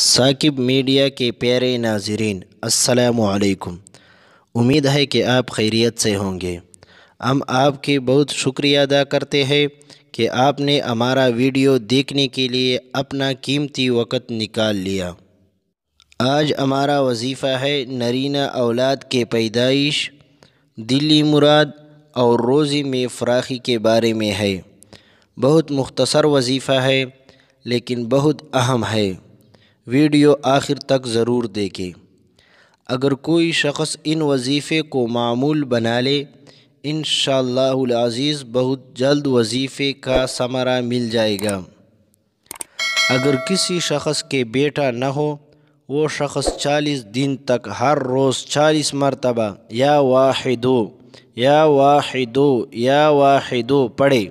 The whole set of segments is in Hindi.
साकिब मीडिया के प्यारे नाजरीन असलकुम उम्मीद है कि आप खैरियत से होंगे हम आपके बहुत शुक्रिया अदा करते हैं कि आपने हमारा वीडियो देखने के लिए अपना कीमती वक़्त निकाल लिया आज हमारा वजीफ़ा है नरीना औलाद के पैदाइश दिल्ली मुराद और रोज़ी में फराखी के बारे में है बहुत मुख्तसर वजीफ़ा है लेकिन बहुत अहम है वीडियो आखिर तक ज़रूर देखें अगर कोई शख्स इन वजीफ़े को मामूल बना ले इन अज़ीज़ बहुत जल्द वजीफ़े का समरा मिल जाएगा अगर किसी शख्स के बेटा न हो वो शख्स चालीस दिन तक हर रोज़ चालीस मरतबा या वाहिदो या वाहिदो या वाहिदो पढ़े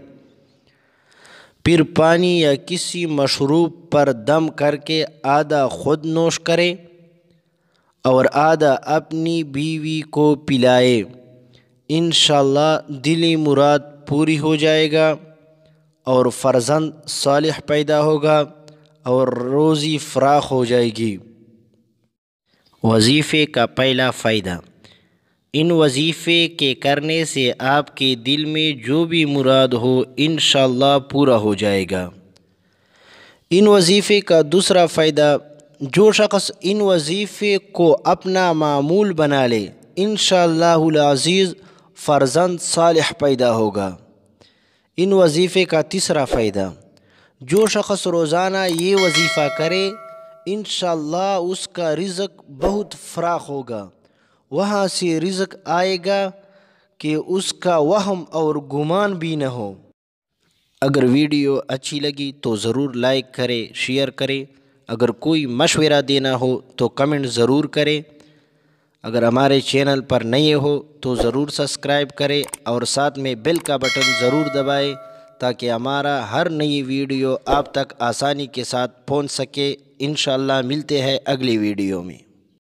फिर पानी या किसी मशरूब पर दम करके आधा खुद नोश करे और आधा अपनी बीवी को पिलाए इन दिली मुराद पूरी हो जाएगा और फर्जंद सालिह पैदा होगा और रोज़ी फ्राख हो जाएगी वजीफ़े का पहला फ़ायदा इन वजीफ़े के करने से आपके दिल में जो भी मुराद हो इन पूरा हो जाएगा इन वजीफ़े का दूसरा फ़ायदा जो शख्स इन वजीफ़े को अपना मामूल बना ले इन शज़ीज़ फ़र्जंद सालह पैदा होगा इन वजीफ़े का तीसरा फ़ायदा जो शख्स रोज़ाना ये वजीफ़ा करे इन उसका रिज़क बहुत फ़राख होगा वहाँ से रिजक आएगा कि उसका वहम और गुमान भी न हो अगर वीडियो अच्छी लगी तो ज़रूर लाइक करें शेयर करें अगर कोई मशवरा देना हो तो कमेंट ज़रूर करें अगर हमारे चैनल पर नए हो तो ज़रूर सब्सक्राइब करें और साथ में बेल का बटन ज़रूर दबाएं ताकि हमारा हर नई वीडियो आप तक आसानी के साथ पहुंच सके इन मिलते हैं अगली वीडियो में